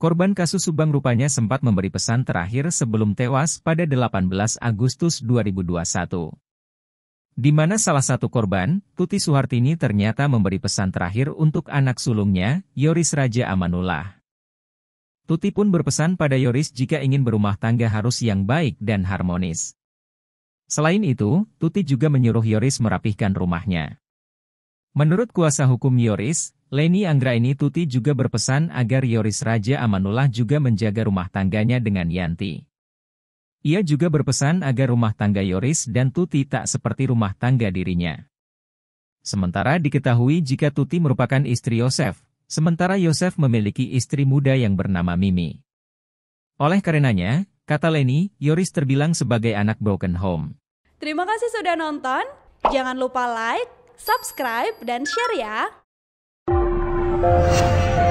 Korban kasus Subang rupanya sempat memberi pesan terakhir sebelum tewas pada 18 Agustus 2021. Di mana salah satu korban, Tuti Suhartini ternyata memberi pesan terakhir untuk anak sulungnya, Yoris Raja Amanullah. Tuti pun berpesan pada Yoris jika ingin berumah tangga harus yang baik dan harmonis. Selain itu, Tuti juga menyuruh Yoris merapihkan rumahnya. Menurut kuasa hukum Yoris, Leni ini Tuti juga berpesan agar Yoris Raja Amanullah juga menjaga rumah tangganya dengan Yanti. Ia juga berpesan agar rumah tangga Yoris dan Tuti tak seperti rumah tangga dirinya. Sementara diketahui jika Tuti merupakan istri Yosef, sementara Yosef memiliki istri muda yang bernama Mimi. Oleh karenanya, kata Leni, Yoris terbilang sebagai anak broken home. Terima kasih sudah nonton, jangan lupa like, subscribe, dan share ya! Thank you.